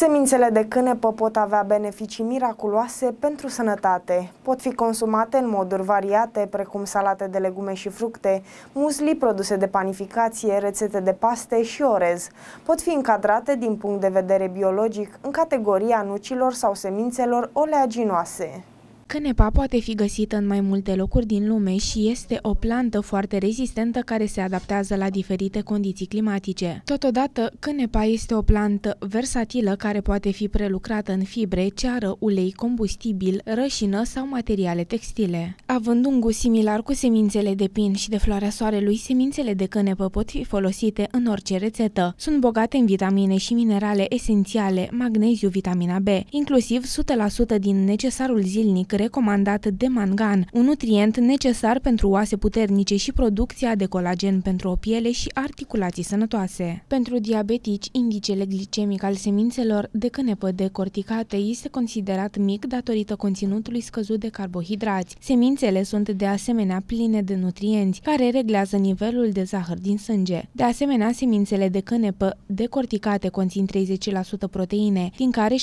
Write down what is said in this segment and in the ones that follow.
Semințele de cânepă pot avea beneficii miraculoase pentru sănătate. Pot fi consumate în moduri variate, precum salate de legume și fructe, musli, produse de panificație, rețete de paste și orez. Pot fi încadrate din punct de vedere biologic în categoria nucilor sau semințelor oleaginoase. Cânepa poate fi găsită în mai multe locuri din lume și este o plantă foarte rezistentă care se adaptează la diferite condiții climatice. Totodată, cânepa este o plantă versatilă care poate fi prelucrată în fibre, ceară, ulei, combustibil, rășină sau materiale textile. Având un gust similar cu semințele de pin și de floarea soarelui, semințele de cânepă pot fi folosite în orice rețetă. Sunt bogate în vitamine și minerale esențiale, magneziu, vitamina B, inclusiv 100% din necesarul zilnic recomandat de mangan, un nutrient necesar pentru oase puternice și producția de colagen pentru o piele și articulații sănătoase. Pentru diabetici, indicele glicemic al semințelor de cânepă decorticate este considerat mic datorită conținutului scăzut de carbohidrați. Semințele sunt de asemenea pline de nutrienți, care reglează nivelul de zahăr din sânge. De asemenea, semințele de cânepă decorticate conțin 30% proteine, din care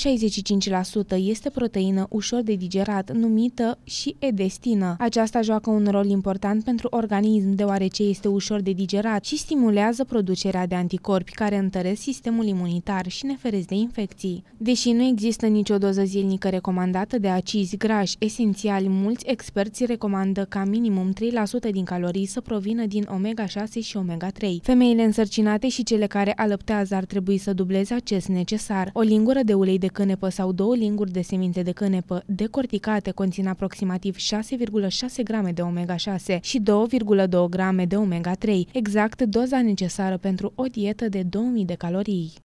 65% este proteină ușor de digerat, nu numită și edestină. Aceasta joacă un rol important pentru organism deoarece este ușor de digerat și stimulează producerea de anticorpi care întăresc sistemul imunitar și ne feresc de infecții. Deși nu există nicio doză zilnică recomandată de acizi grași esențiali, mulți experți recomandă ca minimum 3% din calorii să provină din omega-6 și omega-3. Femeile însărcinate și cele care alăptează ar trebui să dubleze acest necesar. O lingură de ulei de cânepă sau două linguri de semințe de cânepă decorticate conțin aproximativ 6,6 grame de omega-6 și 2,2 grame de omega-3, exact doza necesară pentru o dietă de 2000 de calorii.